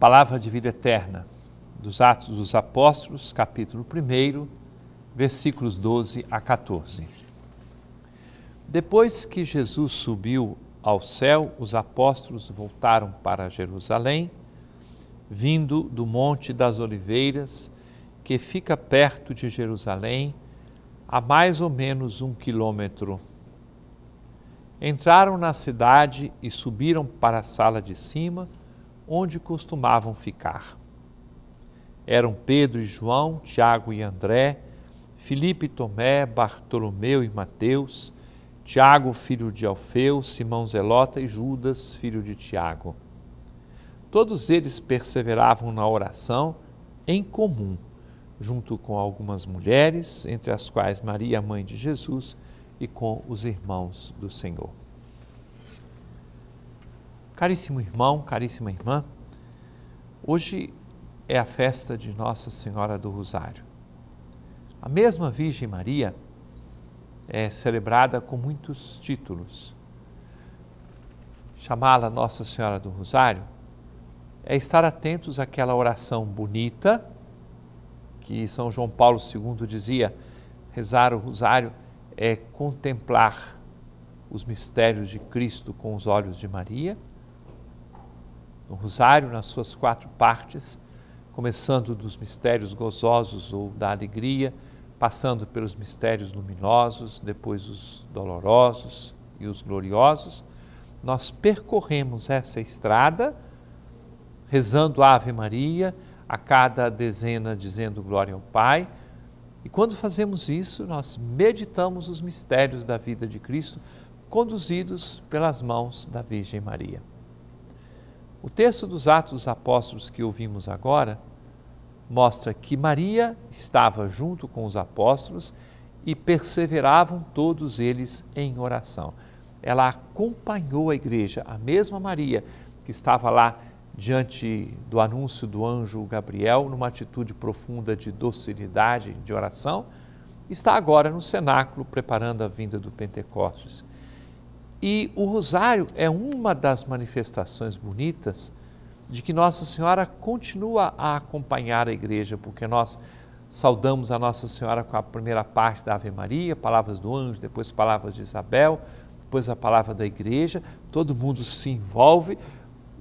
Palavra de vida eterna, dos Atos dos Apóstolos, capítulo 1, versículos 12 a 14. Depois que Jesus subiu ao céu, os apóstolos voltaram para Jerusalém, vindo do Monte das Oliveiras, que fica perto de Jerusalém, a mais ou menos um quilômetro. Entraram na cidade e subiram para a sala de cima onde costumavam ficar. Eram Pedro e João, Tiago e André, Filipe e Tomé, Bartolomeu e Mateus, Tiago, filho de Alfeu, Simão Zelota e Judas, filho de Tiago. Todos eles perseveravam na oração em comum, junto com algumas mulheres, entre as quais Maria, mãe de Jesus, e com os irmãos do Senhor. Caríssimo irmão, caríssima irmã, hoje é a festa de Nossa Senhora do Rosário. A mesma Virgem Maria é celebrada com muitos títulos. Chamá-la Nossa Senhora do Rosário é estar atentos àquela oração bonita que São João Paulo II dizia: rezar o rosário é contemplar os mistérios de Cristo com os olhos de Maria no Rosário, nas suas quatro partes, começando dos mistérios gozosos ou da alegria, passando pelos mistérios luminosos, depois os dolorosos e os gloriosos, nós percorremos essa estrada rezando Ave Maria, a cada dezena dizendo glória ao Pai. E quando fazemos isso, nós meditamos os mistérios da vida de Cristo, conduzidos pelas mãos da Virgem Maria. O texto dos Atos dos Apóstolos que ouvimos agora mostra que Maria estava junto com os apóstolos e perseveravam todos eles em oração. Ela acompanhou a igreja, a mesma Maria que estava lá diante do anúncio do anjo Gabriel, numa atitude profunda de docilidade, de oração, está agora no cenáculo preparando a vinda do Pentecostes. E o rosário é uma das manifestações bonitas de que Nossa Senhora continua a acompanhar a igreja, porque nós saudamos a Nossa Senhora com a primeira parte da Ave Maria, palavras do anjo, depois palavras de Isabel, depois a palavra da igreja, todo mundo se envolve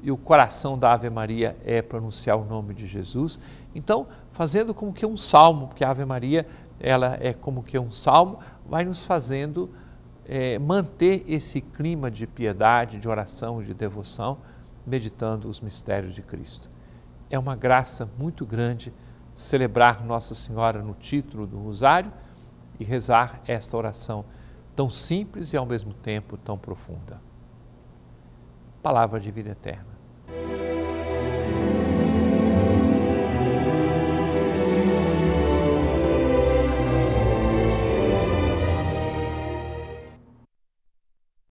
e o coração da Ave Maria é pronunciar o nome de Jesus. Então, fazendo como que um salmo, porque a Ave Maria ela é como que um salmo, vai nos fazendo é, manter esse clima de piedade, de oração, de devoção, meditando os mistérios de Cristo. É uma graça muito grande celebrar Nossa Senhora no título do Rosário e rezar esta oração tão simples e ao mesmo tempo tão profunda. Palavra de vida eterna.